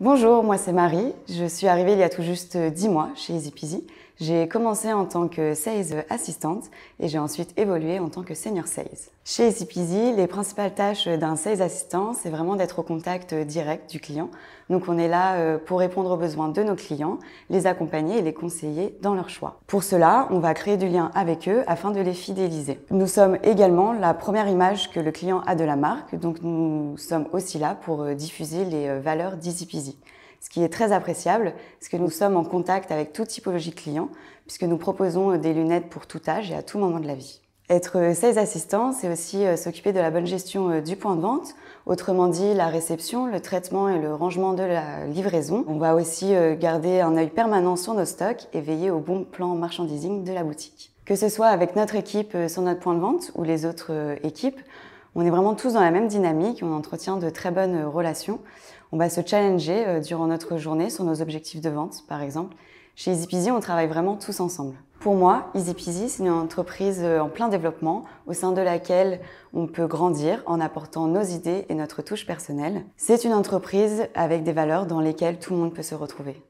Bonjour, moi c'est Marie. Je suis arrivée il y a tout juste 10 mois chez Easy Peasy. J'ai commencé en tant que sales assistante et j'ai ensuite évolué en tant que senior sales. Chez EasyPeasy, les principales tâches d'un sales assistant, c'est vraiment d'être au contact direct du client. Donc on est là euh, pour répondre aux besoins de nos clients, les accompagner et les conseiller dans leur choix. Pour cela, on va créer du lien avec eux afin de les fidéliser. Nous sommes également la première image que le client a de la marque, donc nous sommes aussi là pour euh, diffuser les euh, valeurs d'EasyPeasy ce qui est très appréciable, c'est que nous sommes en contact avec toute typologie de clients, puisque nous proposons euh, des lunettes pour tout âge et à tout moment de la vie. Être euh, sales assistant, c'est aussi euh, s'occuper de la bonne gestion du point de vente, autrement dit la réception, le traitement et le rangement de la livraison. On va aussi garder un œil permanent sur nos stocks et veiller au bon plan marchandising de la boutique. Que ce soit avec notre équipe sur notre point de vente ou les autres équipes, on est vraiment tous dans la même dynamique, on entretient de très bonnes relations. On va se challenger euh, durant notre journée sur nos objectifs de vente, par exemple. Chez Easy on travaille vraiment tous ensemble. Pour moi, Easy c'est une entreprise euh, en plein développement au sein de laquelle on peut grandir en apportant nos idées et notre touche personnelle. C'est une entreprise avec des valeurs dans lesquelles tout le monde peut se retrouver.